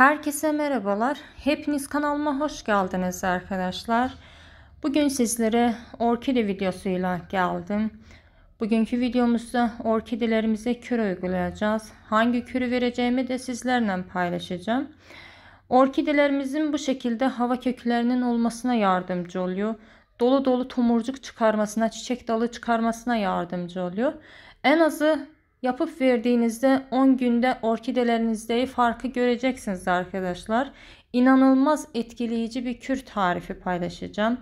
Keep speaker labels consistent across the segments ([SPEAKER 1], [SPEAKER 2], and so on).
[SPEAKER 1] Herkese merhabalar. Hepiniz kanalıma hoş geldiniz arkadaşlar. Bugün sizlere orkide videosuyla geldim. Bugünkü videomuzda orkidelerimize kür uygulayacağız. Hangi kürü vereceğimi de sizlerle paylaşacağım. Orkidelerimizin bu şekilde hava köklerinin olmasına yardımcı oluyor. Dolu dolu tomurcuk çıkarmasına, çiçek dalı çıkarmasına yardımcı oluyor. En azı Yapıp verdiğinizde 10 günde orkidelerinizdeki farkı göreceksiniz arkadaşlar. İnanılmaz etkileyici bir kür tarifi paylaşacağım.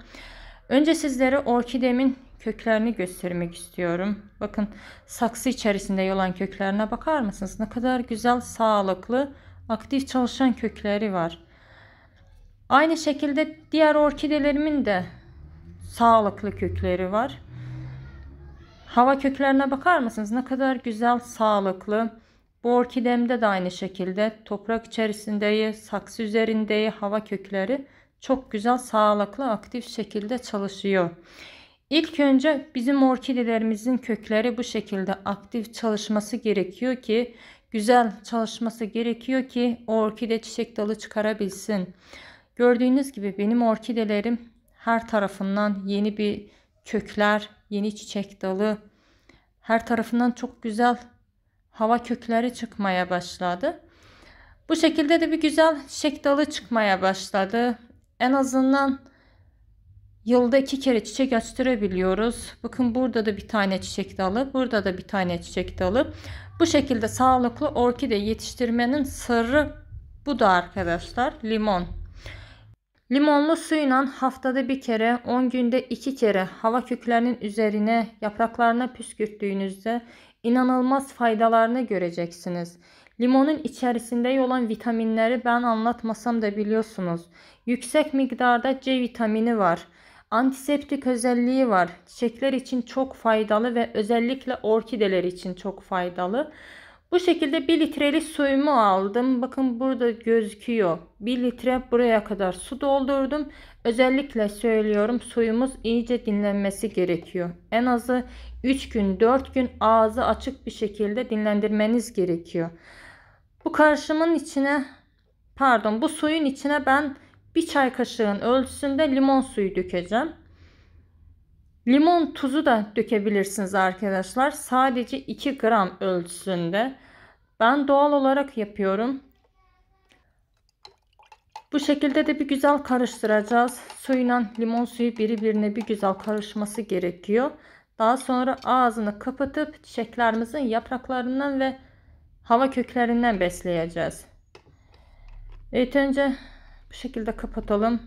[SPEAKER 1] Önce sizlere orkidemin köklerini göstermek istiyorum. Bakın saksı içerisinde yolan köklerine bakar mısınız? Ne kadar güzel, sağlıklı, aktif çalışan kökleri var. Aynı şekilde diğer orkidelerimin de sağlıklı kökleri var. Hava köklerine bakar mısınız? Ne kadar güzel, sağlıklı. Bu orkidemde de aynı şekilde toprak içerisindeyi, saksı üzerindeyi hava kökleri çok güzel, sağlıklı, aktif şekilde çalışıyor. İlk önce bizim orkidelerimizin kökleri bu şekilde aktif çalışması gerekiyor ki güzel çalışması gerekiyor ki o orkide çiçek dalı çıkarabilsin. Gördüğünüz gibi benim orkidelerim her tarafından yeni bir kökler, yeni çiçek dalı, her tarafından çok güzel hava kökleri çıkmaya başladı. Bu şekilde de bir güzel çiçek dalı çıkmaya başladı. En azından yılda iki kere çiçek açtırabiliyoruz. Bakın burada da bir tane çiçek dalı, burada da bir tane çiçek dalı. Bu şekilde sağlıklı orkide yetiştirmenin sırrı bu da arkadaşlar. Limon Limonlu suyla haftada bir kere, 10 günde 2 kere hava köklerinin üzerine yapraklarına püskürttüğünüzde inanılmaz faydalarını göreceksiniz. Limonun içerisinde olan vitaminleri ben anlatmasam da biliyorsunuz. Yüksek miktarda C vitamini var. Antiseptik özelliği var. Çiçekler için çok faydalı ve özellikle orkideler için çok faydalı. Bu şekilde 1 litrelik suyumu aldım. Bakın burada gözüküyor. 1 litre buraya kadar su doldurdum. Özellikle söylüyorum suyumuz iyice dinlenmesi gerekiyor. En azı 3 gün 4 gün ağzı açık bir şekilde dinlendirmeniz gerekiyor. Bu karışımın içine pardon bu suyun içine ben bir çay kaşığın ölçüsünde limon suyu dökeceğim. Limon tuzu da dökebilirsiniz arkadaşlar. Sadece 2 gram ölçüsünde. Ben doğal olarak yapıyorum. Bu şekilde de bir güzel karıştıracağız. Suyla limon suyu birbirine bir güzel karışması gerekiyor. Daha sonra ağzını kapatıp çiçeklerimizin yapraklarından ve hava köklerinden besleyeceğiz. Evet önce bu şekilde kapatalım.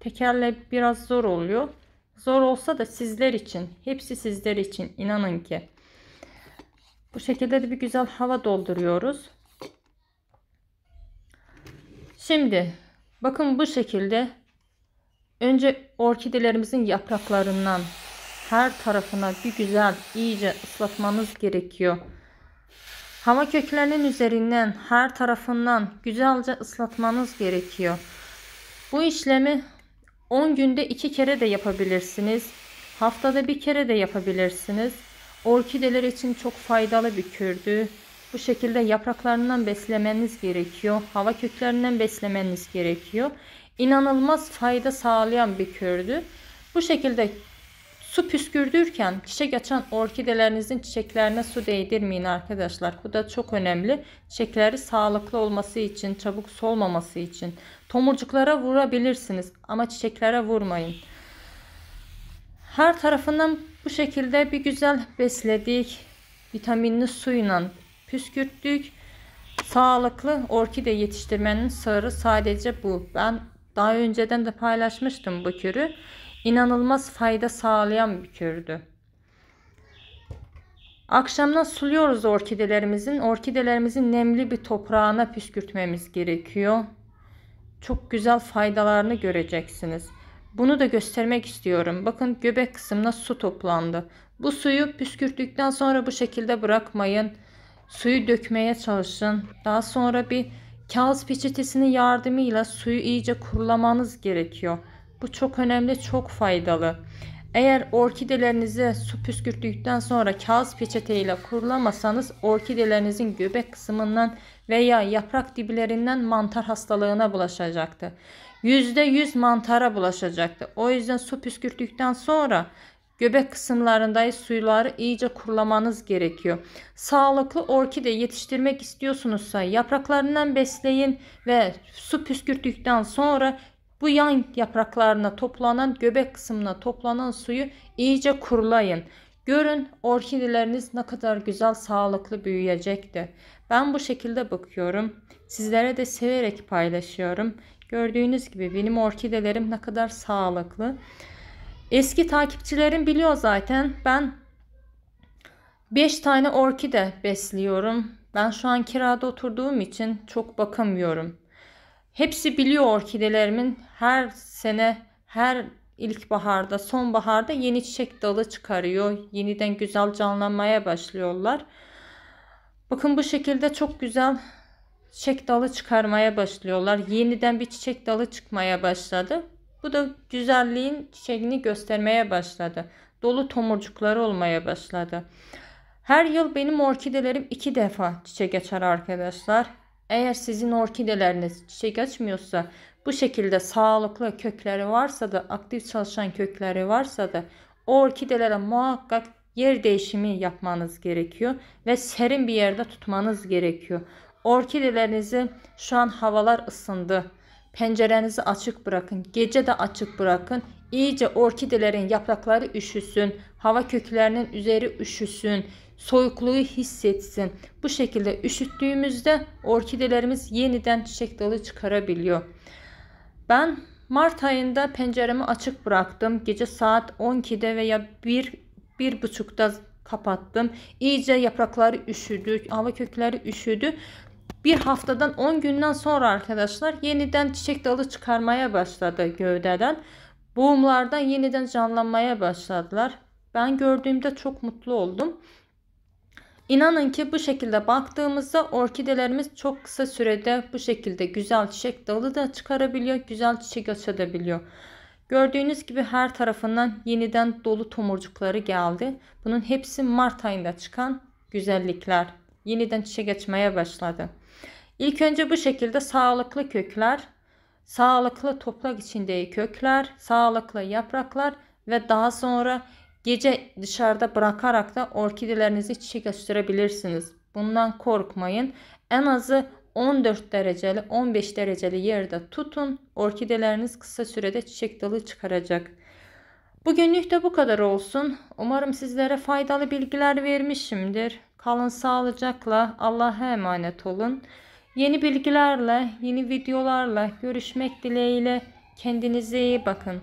[SPEAKER 1] Tekerle biraz zor oluyor. Zor olsa da sizler için. Hepsi sizler için. inanın ki. Bu şekilde de bir güzel hava dolduruyoruz. Şimdi bakın bu şekilde önce orkidelerimizin yapraklarından her tarafına bir güzel iyice ıslatmanız gerekiyor. Hava köklerinin üzerinden her tarafından güzelce ıslatmanız gerekiyor. Bu işlemi 10 günde 2 kere de yapabilirsiniz. Haftada bir kere de yapabilirsiniz. Orkideler için çok faydalı bir kürdü. Bu şekilde yapraklarından beslemeniz gerekiyor. Hava köklerinden beslemeniz gerekiyor. İnanılmaz fayda sağlayan bir kürdü. Bu şekilde Su püskürdürken çiçek açan orkidelerinizin çiçeklerine su değdirmeyin arkadaşlar. Bu da çok önemli. Çiçekleri sağlıklı olması için, çabuk solmaması için. Tomurcuklara vurabilirsiniz ama çiçeklere vurmayın. Her tarafından bu şekilde bir güzel besledik. Vitaminli suyla püskürttük. Sağlıklı orkide yetiştirmenin sırrı sadece bu. Ben daha önceden de paylaşmıştım bu kürü inanılmaz fayda sağlayan bir kürdü. Akşamdan suluyoruz orkidelerimizin. Orkidelerimizin nemli bir toprağına püskürtmemiz gerekiyor. Çok güzel faydalarını göreceksiniz. Bunu da göstermek istiyorum. Bakın göbek kısmına su toplandı. Bu suyu püskürttükten sonra bu şekilde bırakmayın. Suyu dökmeye çalışın. Daha sonra bir kağıt peçetesinin yardımıyla suyu iyice kurulamanız gerekiyor. Bu çok önemli, çok faydalı. Eğer orkidelerinizi su püskürttükten sonra kağıt peçete ile kurulamasanız orkidelerinizin göbek kısmından veya yaprak diblerinden mantar hastalığına bulaşacaktı. %100 mantara bulaşacaktı. O yüzden su püskürttükten sonra göbek kısımlarındaki suyları iyice kurulamanız gerekiyor. Sağlıklı orkide yetiştirmek istiyorsunuzsa yapraklarından besleyin ve su püskürttükten sonra bu yan yapraklarına toplanan, göbek kısmına toplanan suyu iyice kurulayın. Görün orkideleriniz ne kadar güzel sağlıklı büyüyecekti. Ben bu şekilde bakıyorum. Sizlere de severek paylaşıyorum. Gördüğünüz gibi benim orkidelerim ne kadar sağlıklı. Eski takipçilerim biliyor zaten ben 5 tane orkide besliyorum. Ben şu an kirada oturduğum için çok bakamıyorum. Hepsi biliyor orkidelerimin her sene her ilkbaharda, sonbaharda yeni çiçek dalı çıkarıyor. Yeniden güzel canlanmaya başlıyorlar. Bakın bu şekilde çok güzel çiçek dalı çıkarmaya başlıyorlar. Yeniden bir çiçek dalı çıkmaya başladı. Bu da güzelliğin çiçeğini göstermeye başladı. Dolu tomurcukları olmaya başladı. Her yıl benim orkidelerim iki defa çiçek açar arkadaşlar. Eğer sizin orkideleriniz çiçek açmıyorsa bu şekilde sağlıklı kökleri varsa da aktif çalışan kökleri varsa da o orkidelere muhakkak yer değişimi yapmanız gerekiyor ve serin bir yerde tutmanız gerekiyor. Orkidelerinizi şu an havalar ısındı. Pencerenizi açık bırakın. Gece de açık bırakın. İyice orkidelerin yaprakları üşüsün, hava köklerinin üzeri üşüsün, soğukluğu hissetsin. Bu şekilde üşüttüğümüzde orkidelerimiz yeniden çiçek dalı çıkarabiliyor. Ben Mart ayında penceremi açık bıraktım. Gece saat 12'de veya 1 1.30'da kapattım. İyice yaprakları üşüdü, hava kökleri üşüdü. Bir haftadan 10 günden sonra arkadaşlar yeniden çiçek dalı çıkarmaya başladı gövdeden. Boğumlardan yeniden canlanmaya başladılar. Ben gördüğümde çok mutlu oldum. İnanın ki bu şekilde baktığımızda orkidelerimiz çok kısa sürede bu şekilde güzel çiçek dalı da çıkarabiliyor. Güzel çiçek açabiliyor. Gördüğünüz gibi her tarafından yeniden dolu tomurcukları geldi. Bunun hepsi Mart ayında çıkan güzellikler. Yeniden çiçek açmaya başladı. İlk önce bu şekilde sağlıklı kökler sağlıklı toprak içindeki kökler, sağlıklı yapraklar ve daha sonra gece dışarıda bırakarak da orkidelerinizi çiçek açtırabilirsiniz. Bundan korkmayın. En azı 14 dereceli 15 dereceli yerde tutun. Orkideleriniz kısa sürede çiçek dalı çıkaracak. Bugünlük de bu kadar olsun. Umarım sizlere faydalı bilgiler vermişimdir. Kalın sağlıcakla. Allah'a emanet olun. Yeni bilgilerle, yeni videolarla görüşmek dileğiyle kendinize iyi bakın.